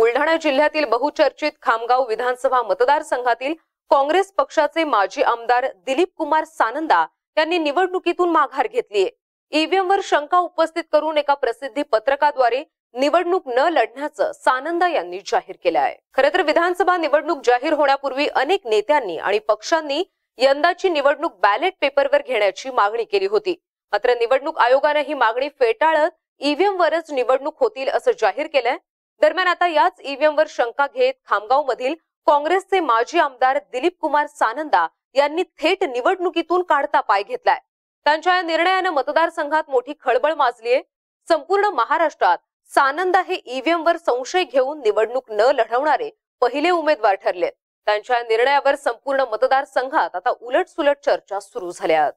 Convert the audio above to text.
बुलढाणा जिल्ह्यातील बहुचर्चित खामगाव विधानसभा मतदारसंघातील काँग्रेस पक्षाचे माजी आमदार दिलीप कुमार सानंदा यांनी निवडणुकीतून माघार घेतलीय e वर शंका उपस्थित करून एका प्रसिद्धी पत्रकाद्वारे निवडणूक न लढण्याचं सानंदा यांनी जाहीर केलं आहे खरं तर विधानसभा निवडणूक जाहीर होण्यापूर्वी अनेक नेत्यांनी आणि पक्षांनी यंदाची निवडणूक बॅलेट पेपरवर घेण्याची मागणी केली होती मात्र निवडणूक आयोगानं ही मागणी फेटाळत e वरच निवडणूक होतील असं जाहीर केलंय दरम्यान आता याच ईव्हीएमवर e शंका घेत खामगाव मधील काँग्रेसचे माजी आमदार दिलीप कुमार सानंदा यांनी थेट निवडणुकीतून काढता पाय घेतलाय त्यांच्या या निर्णयानं मतदारसंघात मोठी खळबळ माजलीय संपूर्ण महाराष्ट्रात सानंदा हे ईव्हीएमवर e संशय घेऊन निवडणूक न लढवणारे पहिले उमेदवार ठरले त्यांच्या निर्णयावर संपूर्ण मतदारसंघात आता उलटसुलट चर्चा सुरू झाल्यात